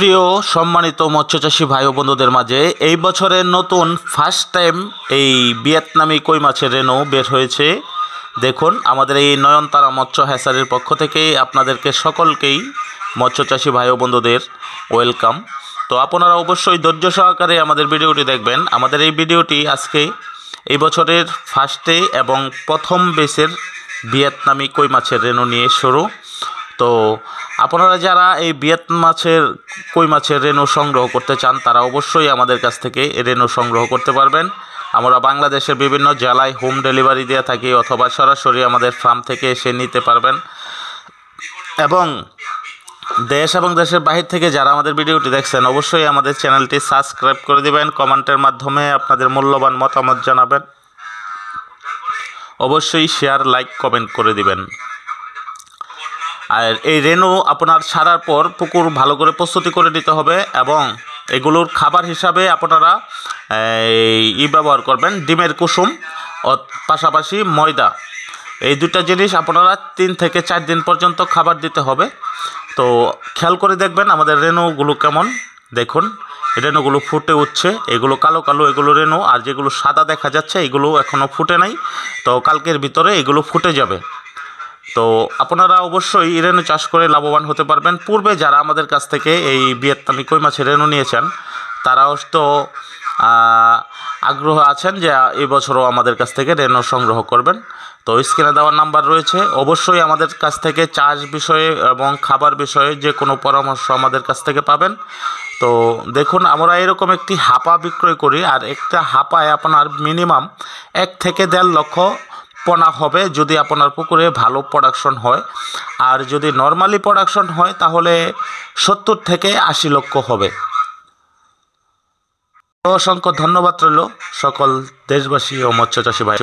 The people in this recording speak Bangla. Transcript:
প্রিয় সম্মানিত মৎস্যচাষী ভাই ও বন্ধুদের মাঝে এই বছরের নতুন ফার্স্ট টাইম এই ভিয়েতনামি কই মাছের রেনু বের হয়েছে দেখুন আমাদের এই নয়নতারা মৎস্য হ্যাসারের পক্ষ থেকে আপনাদেরকে সকলকেই মৎস্যচাষী ভাই ও বন্ধুদের ওয়েলকাম তো আপনারা অবশ্যই ধৈর্য সহকারে আমাদের ভিডিওটি দেখবেন আমাদের এই ভিডিওটি আজকে এই বছরের ফার্স্টে এবং প্রথম বেসের ভিয়েতনামি কই মাছের রেনু নিয়ে শুরু তো আপনারা যারা এই বিয়েত মাছের কই মাছের রেণু সংগ্রহ করতে চান তারা অবশ্যই আমাদের কাছ থেকে রেণু সংগ্রহ করতে পারবেন আমরা বাংলাদেশের বিভিন্ন জেলায় হোম ডেলিভারি দিয়ে থাকি অথবা সরাসরি আমাদের ফার্ম থেকে এসে নিতে পারবেন এবং দেশ এবং দেশের বাহির থেকে যারা আমাদের ভিডিওটি দেখছেন অবশ্যই আমাদের চ্যানেলটি সাবস্ক্রাইব করে দেবেন কমেন্টের মাধ্যমে আপনাদের মূল্যবান মতামত জানাবেন অবশ্যই শেয়ার লাইক কমেন্ট করে দিবেন আর এই রেণু আপনার সারার পর পুকুর ভালো করে প্রস্তুতি করে নিতে হবে এবং এগুলোর খাবার হিসাবে আপনারা ই ব্যবহার করবেন ডিমের কুসুম পাশাপাশি ময়দা এই দুটা জিনিস আপনারা তিন থেকে চার দিন পর্যন্ত খাবার দিতে হবে তো খেয়াল করে দেখবেন আমাদের রেণুগুলো কেমন দেখুন রেণুগুলো ফুটে উঠছে এগুলো কালো কালো এগুলো রেণু আর যেগুলো সাদা দেখা যাচ্ছে এগুলো এখনও ফুটে নাই তো কালকের ভিতরে এগুলো ফুটে যাবে তো আপনারা অবশ্যই রেনু চাষ করে লাভবান হতে পারবেন পূর্বে যারা আমাদের কাছ থেকে এই বিয়েত্তানি কই মাছের রেনু নিয়েছেন তারাও তো আগ্রহ আছেন যে এবছরও আমাদের কাছ থেকে রেনু সংগ্রহ করবেন তো স্ক্রিনে দেওয়ার নাম্বার রয়েছে অবশ্যই আমাদের কাছ থেকে চাষ বিষয়ে এবং খাবার বিষয়ে যে কোনো পরামর্শ আমাদের কাছ থেকে পাবেন তো দেখুন আমরা এরকম একটি হাপা বিক্রয় করি আর একটা হাপায় আপনার মিনিমাম এক থেকে দেড় লক্ষ পনা হবে যদি আপনার পুকুরে ভালো প্রোডাকশন হয় আর যদি নর্মালি প্রোডাকশন হয় তাহলে সত্তর থেকে আশি লক্ষ হবে অসংখ্য ধন্যবাদ রইল সকল দেশবাসী ও মৎস্য চাষী ভাই